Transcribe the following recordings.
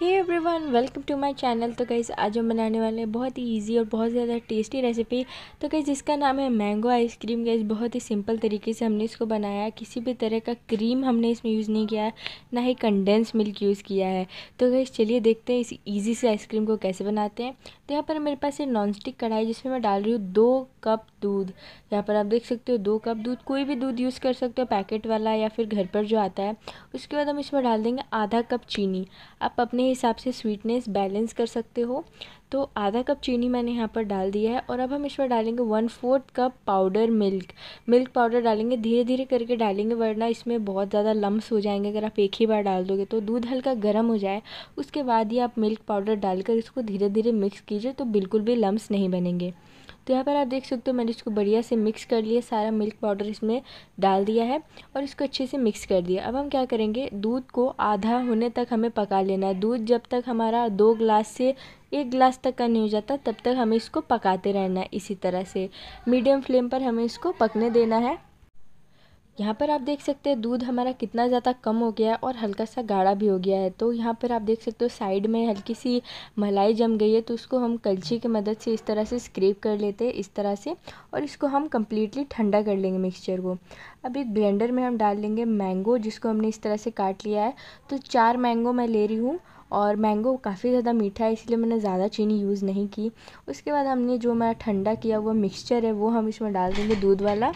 hey everyone welcome to my channel तो कहीं आज हम बनाने वाले हैं बहुत ही इजी और बहुत ज़्यादा टेस्टी रेसिपी तो कहीं जिसका नाम है मैंगो आइसक्रीम गई बहुत ही सिंपल तरीके से हमने इसको बनाया है किसी भी तरह का क्रीम हमने इसमें यूज़ नहीं किया है ना ही कंडेंस मिल्क यूज़ किया है तो कहीं चलिए देखते हैं इस ईजी से आइसक्रीम को कैसे बनाते हैं तो यहाँ पर मेरे पास ये नॉन स्टिक कढ़ाई जिसमें मैं डाल रही हूँ दो कप दूध यहाँ पर आप देख सकते हो दो कप दूध कोई भी दूध यूज़ कर सकते हो पैकेट वाला या फिर घर पर जो आता है उसके बाद हम इसमें डाल देंगे आधा कप चीनी आप अपने हिसाब से स्वीटनेस बैलेंस कर सकते हो तो आधा कप चीनी मैंने यहाँ पर डाल दिया है और अब हम इसमें डालेंगे one fourth cup powder milk milk powder डालेंगे धीरे धीरे करके डालेंगे वरना इसमें बहुत ज़्यादा लम्ब हो जाएंगे अगर आप एक ही बार डाल दोगे तो दूध हल्का गर्म हो जाए उसके बाद ही आप मिल्क पाउडर डालकर इसको धीरे धीरे मिक्स कीजिए तो बिल्कुल भी लम्ब नहीं बनेंगे तो यहाँ पर आप देख सकते हो मैंने इसको बढ़िया से मिक्स कर लिया सारा मिल्क पाउडर इसमें डाल दिया है और इसको अच्छे से मिक्स कर दिया अब हम क्या करेंगे दूध को आधा होने तक हमें पका लेना है दूध जब तक हमारा दो ग्लास से एक ग्लास तक का नहीं हो जाता तब तक हमें इसको पकाते रहना है इसी तरह से मीडियम फ्लेम पर हमें इसको पकने देना है यहाँ पर आप देख सकते हैं दूध हमारा कितना ज़्यादा कम हो गया है और हल्का सा गाढ़ा भी हो गया है तो यहाँ पर आप देख सकते हो साइड में हल्की सी मलाई जम गई है तो उसको हम कलछी की मदद से इस तरह से स्क्रेप कर लेते हैं इस तरह से और इसको हम कम्प्लीटली ठंडा कर लेंगे मिक्सचर को अब एक ब्लेंडर में हम डाल लेंगे मैंगो जिसको हमने इस तरह से काट लिया है तो चार मैंगो मैं ले रही हूँ और मैंगो काफ़ी ज़्यादा मीठा है इसलिए मैंने ज़्यादा चीनी यूज़ नहीं की उसके बाद हमने जो हमारा ठंडा किया हुआ मिक्सचर है वो हम इसमें डाल देंगे दूध वाला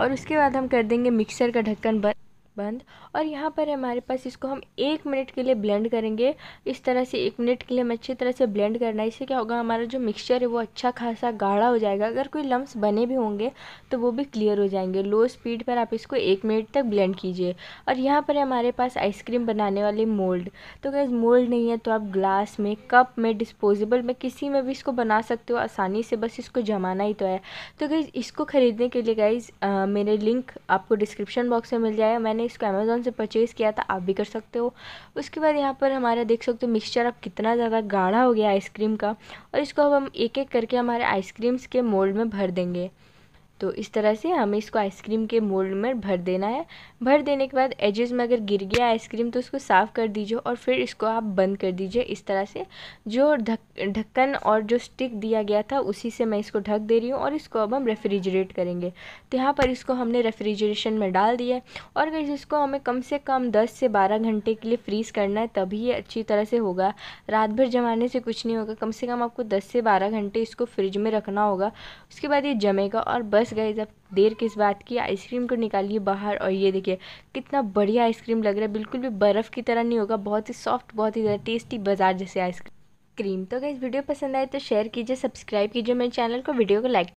और उसके बाद हम कर देंगे मिक्सर का ढक्कन बंद बंद और यहाँ पर हमारे पास इसको हम एक मिनट के लिए ब्लेंड करेंगे इस तरह से एक मिनट के लिए हमें अच्छी तरह से ब्लेंड करना है इससे क्या होगा हमारा जो मिक्सचर है वो अच्छा खासा गाढ़ा हो जाएगा अगर कोई लम्ब बने भी होंगे तो वो भी क्लियर हो जाएंगे लो स्पीड पर आप इसको एक मिनट तक ब्लेंड कीजिए और यहाँ पर हमारे पास आइसक्रीम बनाने वाले मोल्ड तो अगर मोल्ड नहीं है तो आप ग्लास में कप में डिस्पोजेबल में किसी में भी इसको बना सकते हो आसानी से बस इसको जमाना ही तो है तो गाइज़ इसको ख़रीदने के लिए गाइज मेरे लिंक आपको डिस्क्रिप्शन बॉक्स में मिल जाएगा मैंने इसको अमेज़ोन से परचेज़ किया था आप भी कर सकते हो उसके बाद यहाँ पर हमारा देख सकते हो मिक्सचर अब कितना ज़्यादा गाढ़ा हो गया आइसक्रीम का और इसको अब हम एक एक करके हमारे आइसक्रीम्स के मोल्ड में भर देंगे तो इस तरह से हमें इसको आइसक्रीम के मोल्ड में भर देना है भर देने के बाद एजेस में अगर गिर गया आइसक्रीम तो उसको साफ़ कर दीजिए और फिर इसको आप बंद कर दीजिए इस तरह से जो ढक ढक्कन और जो स्टिक दिया गया था उसी से मैं इसको ढक दे रही हूँ और इसको अब हम रेफ्रिजरेट करेंगे तो यहाँ पर इसको हमने रेफ्रिजरेशन में डाल दिया है और अगर इसको हमें कम से कम दस से बारह घंटे के लिए फ्रीज़ करना है तभी ये अच्छी तरह से होगा रात भर जमाने से कुछ नहीं होगा कम से कम आपको दस से बारह घंटे इसको फ्रिज में रखना होगा उसके बाद ये जमेगा और बस बस गए जब देर किस बात की आइसक्रीम को तो निकालिए बाहर और ये देखिए कितना बढ़िया आइसक्रीम लग रहा है बिल्कुल भी बर्फ़ की तरह नहीं होगा बहुत ही सॉफ्ट बहुत ही ज़्यादा टेस्टी बाजार जैसे आइसक्रीम क्रीम तो इस वीडियो पसंद आए तो शेयर कीजिए सब्सक्राइब कीजिए मेरे चैनल को वीडियो को लाइक